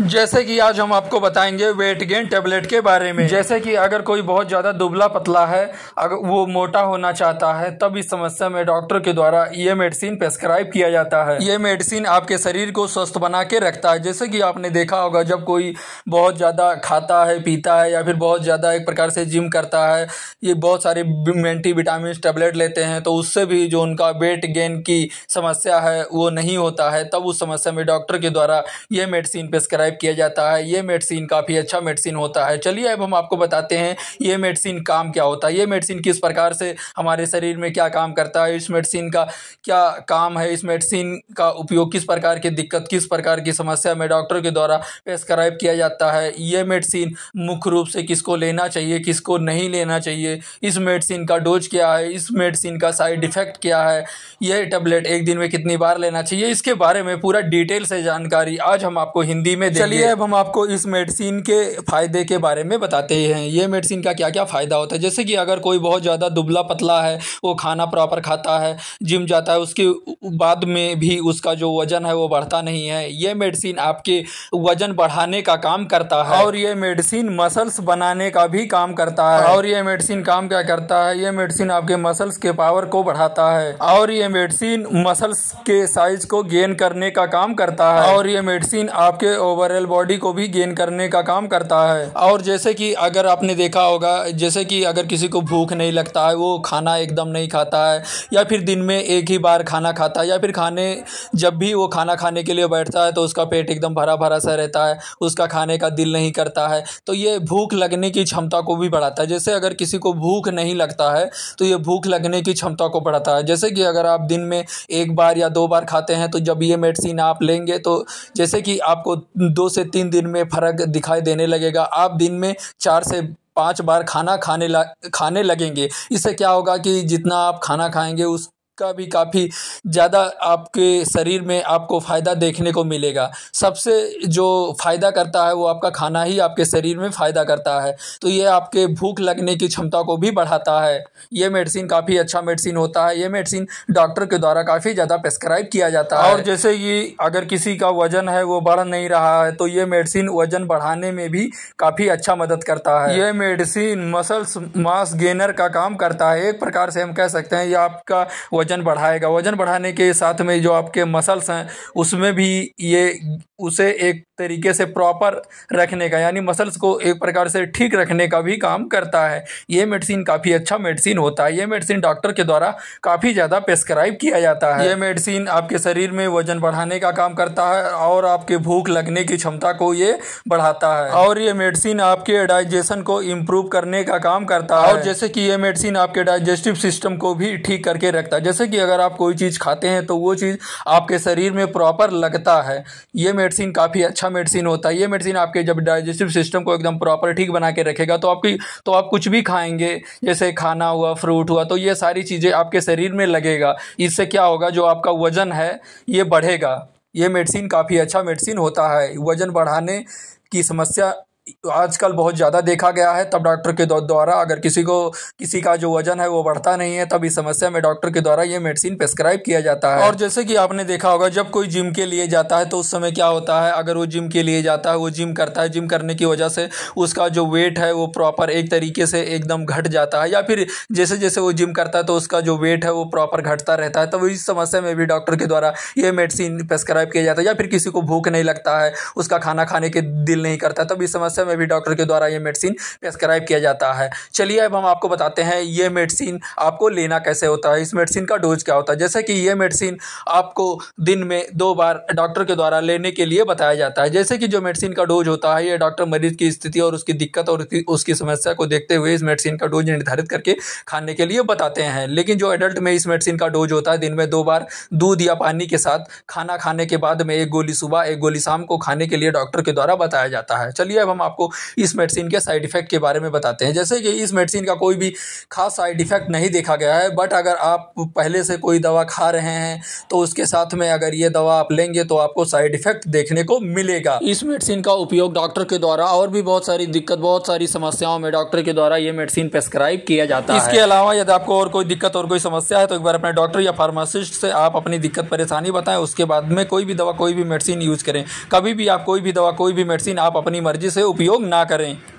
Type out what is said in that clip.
जैसे कि आज हम आपको बताएंगे वेट गेन टेबलेट के बारे में जैसे कि अगर कोई बहुत ज़्यादा दुबला पतला है अगर वो मोटा होना चाहता है तब इस समस्या में डॉक्टर के द्वारा ये मेडिसिन प्रेस्क्राइब किया जाता है ये मेडिसिन आपके शरीर को स्वस्थ बना के रखता है जैसे कि आपने देखा होगा जब कोई बहुत ज़्यादा खाता है पीता है या फिर बहुत ज़्यादा एक प्रकार से जिम करता है ये बहुत सारे एंटी विटामिन टेबलेट लेते हैं तो उससे भी जो उनका वेट गेन की समस्या है वो नहीं होता है तब उस समस्या में डॉक्टर के द्वारा ये मेडिसिन प्रेस्क्राइब प्रिस्क्राइब किया जाता है ये मेडिसिन काफ़ी अच्छा मेडिसिन होता है चलिए अब हम आपको बताते हैं ये मेडिसिन काम क्या होता है ये मेडिसिन किस प्रकार से हमारे शरीर में क्या काम करता है इस मेडिसिन का क्या काम है इस मेडिसिन का उपयोग किस प्रकार की दिक्कत किस प्रकार की समस्या में डॉक्टर के द्वारा प्रेस्क्राइब किया जाता है ये मेडिसिन मुख्य रूप से किसको लेना चाहिए किसको नहीं लेना चाहिए इस मेडिसिन का डोज क्या है इस मेडिसिन का साइड इफ़ेक्ट क्या है यह टेबलेट एक दिन में कितनी बार लेना चाहिए इसके बारे में पूरा डिटेल से जानकारी आज हम आपको हिंदी में चलिए अब हम आपको इस मेडिसिन के फ़ायदे के बारे में बताते हैं ये मेडिसिन का क्या क्या फ़ायदा होता है जैसे कि अगर कोई बहुत ज़्यादा दुबला पतला है वो खाना प्रॉपर खाता है जिम जाता है उसके बाद में भी उसका जो वज़न है वो बढ़ता नहीं है ये मेडिसिन आपके वज़न बढ़ाने का काम करता है और ये मेडिसिन मसल्स बनाने का भी काम करता है और ये मेडिसिन काम क्या करता है ये मेडिसिन आपके मसल्स के पावर को बढ़ाता है और ये मेडिसिन मसल्स के साइज को गेन करने का काम करता है और ये मेडिसिन आपके ओवर ओवरऑल बॉडी को भी गेन करने का काम करता है और जैसे कि अगर आपने देखा होगा जैसे कि अगर किसी को भूख नहीं लगता है वो खाना एकदम नहीं खाता है या फिर दिन में एक ही बार खाना खाता है या फिर खाने जब भी वो खाना खाने के लिए बैठता है तो उसका पेट एकदम भरा भरा सा रहता है उसका खाने का दिल नहीं करता है तो ये भूख लगने की क्षमता को भी बढ़ाता है जैसे अगर किसी को भूख नहीं लगता है तो ये भूख लगने की क्षमता को बढ़ाता है जैसे कि अगर आप दिन में एक बार या दो बार खाते हैं तो जब ये मेडिसिन आप लेंगे तो जैसे कि आपको दो से तीन दिन में फ़र्क दिखाई देने लगेगा आप दिन में चार से पाँच बार खाना खाने ला खाने लगेंगे इससे क्या होगा कि जितना आप खाना खाएंगे उस का भी काफ़ी ज़्यादा आपके शरीर में आपको फ़ायदा देखने को मिलेगा सबसे जो फ़ायदा करता है वो आपका खाना ही आपके शरीर में फ़ायदा करता है तो ये आपके भूख लगने की क्षमता को भी बढ़ाता है ये मेडिसिन काफ़ी अच्छा मेडिसिन होता है ये मेडिसिन डॉक्टर के द्वारा काफ़ी ज़्यादा प्रेस्क्राइब किया जाता है और जैसे ये अगर किसी का वज़न है वो बढ़ नहीं रहा है तो ये मेडिसिन वज़न बढ़ाने में भी काफ़ी अच्छा मदद करता है ये मेडिसिन मसल्स मास गेनर का काम करता है एक प्रकार से हम कह सकते हैं ये आपका वज़न बढ़ाएगा वज़न बढ़ाने के साथ में जो आपके मसल्स हैं उसमें भी ये उसे एक तरीके से प्रॉपर रखने का यानी मसल्स को एक प्रकार से ठीक रखने का भी काम करता है ये मेडिसिन काफ़ी अच्छा मेडिसिन होता है ये मेडिसिन डॉक्टर के द्वारा काफ़ी ज़्यादा प्रेस्क्राइब किया जाता है ये मेडिसिन आपके शरीर में वज़न बढ़ाने का काम करता है और आपके भूख लगने की क्षमता को ये बढ़ाता है और ये मेडिसिन आपके डाइजेशन को इम्प्रूव करने का काम करता है और जैसे कि ये मेडिसिन आपके डाइजेस्टिव सिस्टम को भी ठीक करके रखता है जैसे कि अगर आप कोई चीज़ खाते हैं तो वो चीज़ आपके शरीर में प्रॉपर लगता है ये मेडिसिन काफ़ी अच्छा मेडिसिन होता है ये मेडिसिन आपके जब डाइजेस्टिव सिस्टम को एकदम प्रॉपर ठीक बना के रखेगा तो आपकी तो आप कुछ भी खाएंगे जैसे खाना हुआ फ्रूट हुआ तो ये सारी चीज़ें आपके शरीर में लगेगा इससे क्या होगा जो आपका वज़न है ये बढ़ेगा ये मेडिसिन काफ़ी अच्छा मेडिसिन होता है वज़न बढ़ाने की समस्या आजकल बहुत ज़्यादा देखा गया है तब डॉक्टर के द्वारा अगर किसी को किसी का जो वजन है वो बढ़ता नहीं है तब इस समस्या में डॉक्टर के द्वारा ये मेडिसिन प्रेस्क्राइब किया जाता है और जैसे कि आपने देखा होगा जब कोई जिम के लिए जाता है तो उस समय क्या होता है अगर वो जिम के लिए जाता है वो जिम करता है जिम करने की वजह से उसका जो वेट है वो प्रॉपर एक तरीके से एकदम घट जाता है या फिर जैसे जैसे वो जिम करता है तो उसका जो वेट है वो प्रॉपर घटता रहता है तब इस समस्या में भी डॉक्टर के द्वारा ये मेडिसिन प्रेस्क्राइब किया जाता है या फिर किसी को भूख नहीं लगता है उसका खाना खाने के दिल नहीं करता तब इस समस्या समय में भी डॉक्टर के द्वारा ये मेडिसिन प्रेस्क्राइब किया जाता है चलिए अब हम आपको बताते हैं ये मेडिसिन आपको लेना कैसे होता है इस मेडिसिन का डोज क्या होता है जैसे कि ये मेडिसिन आपको दिन में दो बार डॉक्टर के द्वारा लेने के लिए बताया जाता है जैसे कि जो मेडिसिन का डोज होता है ये डॉक्टर मरीज की स्थिति और उसकी दिक्कत और उसकी समस्या को देखते हुए इस मेडिसिन का डोज निर्धारित करके खाने के लिए बताते हैं लेकिन जो एडल्ट में इस मेडिसिन का डोज होता है दिन में दो बार दूध या पानी के साथ खाना खाने के बाद में एक गोली सुबह एक गोली शाम को खाने के लिए डॉक्टर के द्वारा बताया जाता है चलिए अब हम आपको इस मेडिसिन के साइड इफ़ेक्ट के बारे में बताते हैं जैसे कि इस मेडिसिन का कोई भी खास साइड इफ़ेक्ट नहीं देखा गया है बट अगर आप पहले से कोई दवा खा रहे हैं तो उसके साथ में अगर ये दवा आप लेंगे तो आपको साइड इफ़ेक्ट देखने को मिलेगा इस मेडिसिन का उपयोग डॉक्टर के द्वारा और भी बहुत सारी दिक्कत बहुत सारी समस्याओं में डॉक्टर के द्वारा ये मेडिसिन प्रेस्क्राइब किया जाता है इसके अलावा यदि आपको और कोई दिक्कत और कोई समस्या है तो एक बार अपने डॉक्टर या फार्मासिस्ट से आप अपनी दिक्कत परेशानी बताएं उसके बाद में कोई भी दवा कोई भी मेडिसिन यूज करें कभी भी आप कोई भी दवा कोई भी मेडिसिन आप अपनी मर्जी से उपयोग ना करें